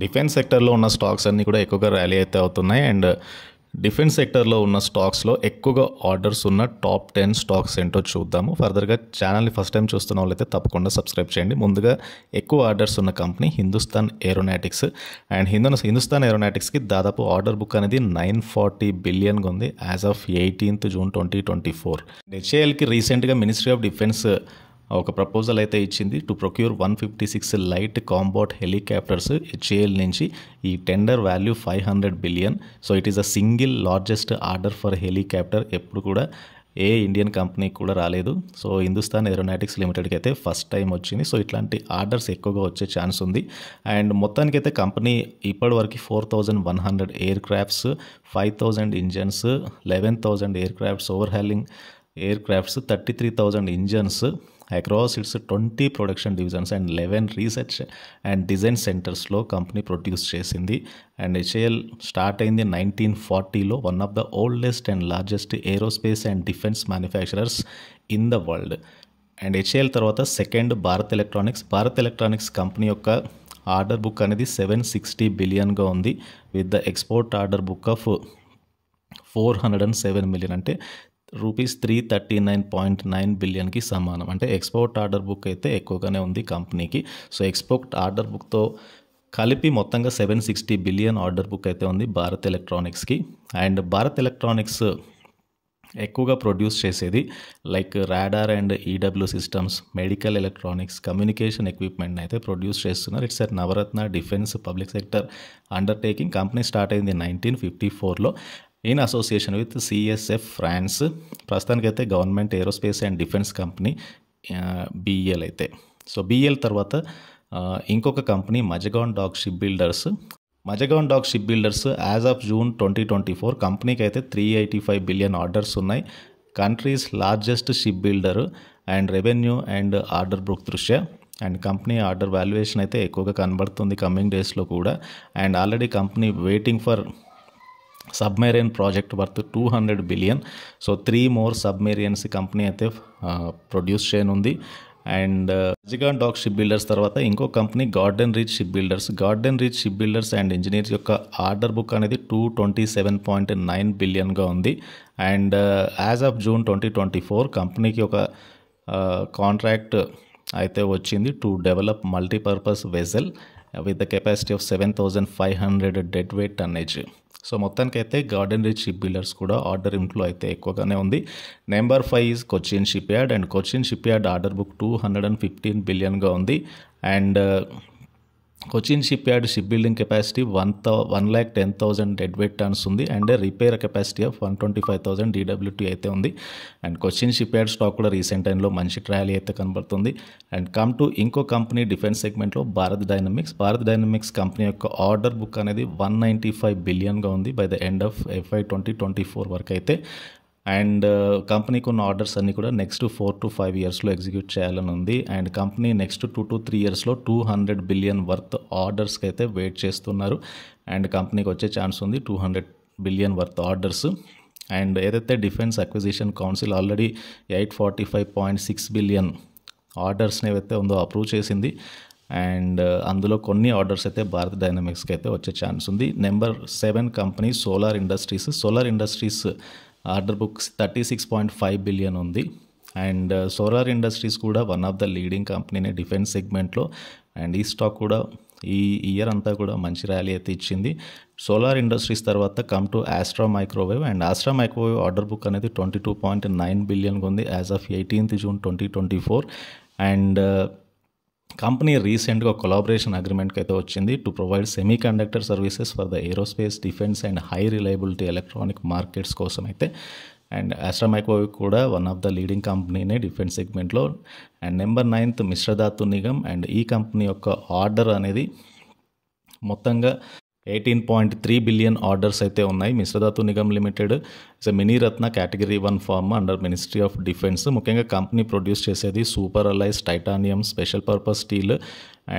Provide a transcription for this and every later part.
defence సెక్టర్లో ఉన్న stocks అన్నీ కూడా ఎక్కువగా ర్యాలీ అయితే అవుతున్నాయి అండ్ డిఫెన్స్ సెక్టర్లో ఉన్న స్టాక్స్లో ఎక్కువగా ఆర్డర్స్ ఉన్న టాప్ టెన్ స్టాక్స్ ఏంటో చూద్దాము ఫర్దర్గా ఛానల్ని ఫస్ట్ టైం చూస్తున్న వాళ్ళైతే తప్పకుండా సబ్స్క్రైబ్ చేయండి ముందుగా ఎక్కువ ఆర్డర్స్ ఉన్న company Hindustan Aeronautics and Hindu Hindustan ఏరోనాటిక్స్కి దాదాపు ఆర్డర్ బుక్ అనేది నైన్ ఫార్టీ బిలియన్గా ఉంది as of eighteenth June twenty twenty four హెచ్ఏఎల్కి రీసెంట్గా మినిస్ట్రీ ఆఫ్ డిఫెన్స్ ఒక ప్రపోజల్ అయితే ఇచ్చింది to procure one fifty six light combat helicopters HAL నుంచి ఈ tender value five hundred billion so it is a single largest order for helicopter ఎప్పుడు కూడా ఏ Indian కంపెనీకి కూడా రాలేదు సో హిందుస్థాన్ ఏరోనాటిక్స్ లిమిటెడ్కి అయితే ఫస్ట్ టైం వచ్చింది సో ఇట్లాంటి ఆర్డర్స్ ఎక్కువగా వచ్చే ఛాన్స్ ఉంది అండ్ మొత్తానికైతే కంపెనీ ఇప్పటివరకు four thousand one hundred aircrafts five thousand engines eleven thousand aircrafts hauling aircrafts thirty three thousand engines across its twenty production divisions and eleven research and design సెంటర్స్లో company produce చేసింది and HAL start అయింది nineteen ఫార్టీలో one of the oldest and largest aerospace and defence manufacturers in the world and HAL తర్వాత second Bharat Electronics Bharat Electronics company యొక్క order book అనేది seven sixty బిలియన్గా ఉంది with the export order book of four hundred and seven million అంటే rupees three thirty nine point nine బిలియన్కి సమానం అంటే export order book అయితే ఎక్కువగానే ఉంది కంపెనీకి సో ఎక్స్పోర్ట్ ఆర్డర్ బుక్తో కలిపి మొత్తంగా seven sixty billion order book అయితే ఉంది భారత్ ఎలక్ట్రానిక్స్కి అండ్ భారత్ ఎలక్ట్రానిక్స్ ఎక్కువగా ప్రొడ్యూస్ చేసేది like radar and EW systems medical electronics communication equipment అయితే ప్రొడ్యూస్ చేస్తున్నారు it's at Navratna defence public sector undertaking company start అయింది నైన్టీన్ ఫిఫ్టీ ఫోర్లో in association with CSF France ప్రస్తుతానికైతే government aerospace and defence company BL అయితే so BL e తర్వాత ఇంకొక company Mazagon dock ship builders Mazagon dock ship builders as of June twenty twenty four కంపెనీకి అయితే three eighty five billion orders ఉన్నాయి country's largest ship builder and revenue and order book దృష్ట్యా and company order valuation అయితే ఎక్కువగా కనబడుతుంది coming డేస్లో కూడా and already company waiting for submarine project worth two hundred billion so three more submarines company అయితే produce చేయనుంది and రజిగాన్ Dock ship Builders తర్వాత ఇంకో కంపెనీ Garden reach ship Builders Garden reach ship builders and Engineers యొక్క ఆర్డర్ బుక్ అనేది two twenty seven point nine బిలియన్గా ఉంది and as of June twenty twenty four కంపెనీకి ఒక కాంట్రాక్ట్ అయితే వచ్చింది to develop multipurpose vessel with the capacity of seven thousand five hundred dead weight tonnage so మొత్తానికైతే Garden Reach Shipbuilders order ఇంట్లో అయితే ఎక్కువగానే ఉంది number five is Cochin Shipyard and Cochin Shipyard order book two hundred and fifteen బిలియన్గా ఉంది and Cochin Shipyard shipbuilding capacity one thou one lakh ten thousand dead weight tons ఉంది and repair capacity of one twenty five thousand DWT అయితే ఉంది and Cochin Shipyard stock కూడా recent టైంలో మంచి trial అయితే కనబడుతుంది అండ్ కమ్ టు ఇంకో company defence సెగ్మెంట్లో Bharat Dynamics Bharat Dynamics company యొక్క ఆర్డర్ బుక్ అనేది వన్ నైంటీ ఫైవ్ బిలియన్గా ఉంది by the end of FY twenty twenty four వరకు అయితే అండ్ uh, కంపెనీకి ఉన్న ఆర్డర్స్ అన్నీ కూడా నెక్స్ట్ ఫోర్ టు ఫైవ్ ఇయర్స్లో ఎగ్జిక్యూట్ చేయాలని ఉంది and company next two to three ఇయర్స్లో టూ హండ్రెడ్ బిలియన్ వర్త్ ఆర్డర్స్కి అయితే వెయిట్ చేస్తున్నారు అండ్ కంపెనీకి వచ్చే ఛాన్స్ ఉంది two hundred billion worth orders and ఏదైతే defence acquisition council already eight forty five point six billion ఆర్డర్స్ని ఏవైతే ఉందో అప్రూవ్ చేసింది అండ్ uh, అందులో కొన్ని ఆర్డర్స్ అయితే భారత్ డైనమిక్స్కి అయితే వచ్చే ఛాన్స్ ఉంది number seven company Solar Industries Solar Industries order books thirty six point five billion ఉంది అండ్ uh, సోలార్ ఇండస్ట్రీస్ కూడా వన్ ఆఫ్ ద లీడింగ్ కంపెనీనే డిఫెన్స్ సెగ్మెంట్లో అండ్ ఈ స్టాక్ కూడా ఈ ఇయర్ అంతా కూడా మంచి ర్యాలీ అయితే ఇచ్చింది సోలార్ ఇండస్ట్రీస్ తర్వాత come to Astra Microwave and Astra Microwave order book అనేది ట్వంటీ టూ పాయింట్ నైన్ బిలియన్గా ఉంది as of eighteenth June twenty twenty four and uh, company రీసెంట్గా కొలాబరేషన్ అగ్రిమెంట్కి అయితే వచ్చింది to provide semiconductor services for the aerospace defence and high reliability electronic markets కోసం అయితే and Astra కూడా one of the leading కంపెనీనే defence సెగ్మెంట్లో and number ninth Mishra Dhatu Nigam and ఈ కంపెనీ యొక్క ఆర్డర్ అనేది మొత్తంగా eighteen point three billion orders అయితే ఉన్నాయి Mishra Dhatu Nigam Limited is a Miniratna category one firm under ministry of defence ముఖ్యంగా కంపెనీ ప్రొడ్యూస్ చేసేది super alloys titanium special purpose steel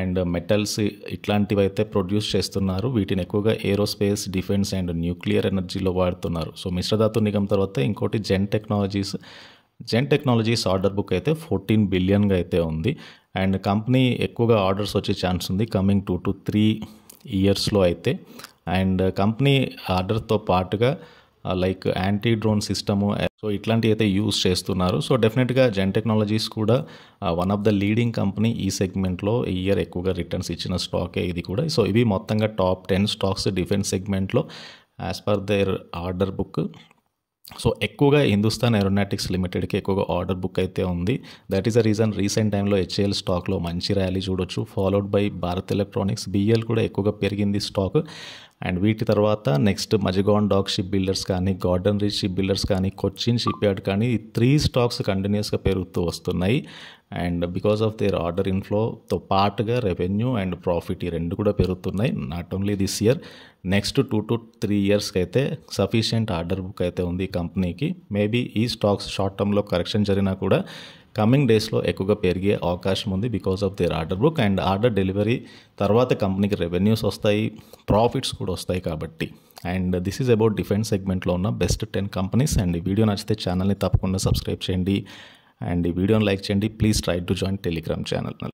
and metals ఇట్లాంటివి అయితే ప్రొడ్యూస్ చేస్తున్నారు వీటిని ఎక్కువగా ఏరోస్పేస్ డిఫెన్స్ అండ్ న్యూక్లియర్ ఎనర్జీలో వాడుతున్నారు సో మిశ్రధాతు నిగమ్ తర్వాత ఇంకోటి Zen Technologies Zen Technologies order book అయితే ఫోర్టీన్ బిలియన్గా అయితే ఉంది అండ్ కంపెనీ ఎక్కువగా ఆర్డర్స్ వచ్చే ఛాన్స్ ఉంది కమింగ్ టూ టు త్రీ ఇయర్స్లో అయితే అండ్ కంపెనీ ఆర్డర్తో పాటుగా like anti drone system so ఇట్లాంటివి అయితే యూస్ చేస్తున్నారు సో డెఫినెట్గా జెన్ టెక్నాలజీస్ కూడా one of the leading company ఈ సెగ్మెంట్లో ఈ ఇయర్ ఎక్కువగా రిటర్న్స్ ఇచ్చిన స్టాకే ఇది కూడా సో ఇవి మొత్తంగా టాప్ టెన్ స్టాక్స్ డిఫెన్స్ సెగ్మెంట్లో as per their order book so ఎక్కువగా హిందుస్థాన్ ఏరోనాటిక్స్ లిమిటెడ్కి ఎక్కువగా ఆర్డర్ బుక్ అయితే ఉంది that is the reason recent టైంలో హెచ్ఏఎల్ స్టాక్లో మంచి ర్యాలీ చూడొచ్చు followed by Bharat Electronics BEL కూడా ఎక్కువగా పెరిగింది స్టాక్ అండ్ వీటి తర్వాత next Mazagon Dock ship Shipbuilders కానీ గార్డెన్ రీచ్ షిప్ బిల్డర్స్ కానీ కొచ్చిన్ షిప్ యార్డ్ కానీ ఈ త్రీ స్టాక్స్ కంటిన్యూస్గా పెరుగుతూ వస్తున్నాయి and because of their order ఇన్ఫ్లోతో పాటుగా రెవెన్యూ అండ్ ప్రాఫిట్ ఈ రెండు కూడా పెరుగుతున్నాయి not only this year next two to three ఇయర్స్కి అయితే సఫిషియంట్ ఆర్డర్ బుక్ అయితే ఉంది ఈ కంపెనీకి మేబీ ఈ స్టాక్స్ షార్ట్ టర్మ్లో కరెక్షన్ జరిగినా కూడా కమింగ్ డేస్లో ఎక్కువగా పెరిగే అవకాశం ఉంది because of their order book and order delivery తర్వాత కంపెనీకి రెవెన్యూస్ వస్తాయి ప్రాఫిట్స్ కూడా వస్తాయి కాబట్టి and this is about defence సెగ్మెంట్లో ఉన్న బెస్ట్ టెన్ కంపెనీస్ అండ్ ఈ వీడియో నచ్చితే ఛానల్ని తప్పకుండా సబ్స్క్రైబ్ చేయండి అండ్ ఈ వీడియోని లైక్ చేయండి please try to join Telegram channel